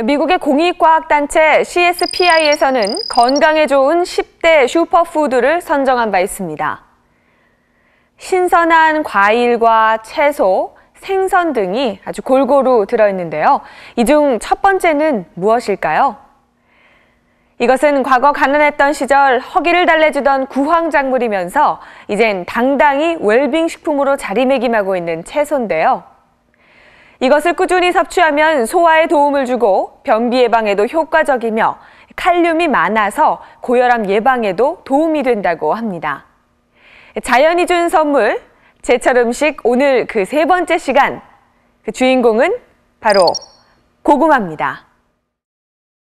미국의 공익과학단체 CSPI에서는 건강에 좋은 10대 슈퍼푸드를 선정한 바 있습니다. 신선한 과일과 채소, 생선 등이 아주 골고루 들어있는데요. 이 중 첫 번째는 무엇일까요? 이것은 과거 가난했던 시절 허기를 달래주던 구황작물이면서 이젠 당당히 웰빙 식품으로 자리매김하고 있는 채소인데요. 이것을 꾸준히 섭취하면 소화에 도움을 주고 변비 예방에도 효과적이며 칼륨이 많아서 고혈압 예방에도 도움이 된다고 합니다. 자연이 준 선물, 제철 음식 오늘 그 세 번째 시간. 그 주인공은 바로 고구마입니다.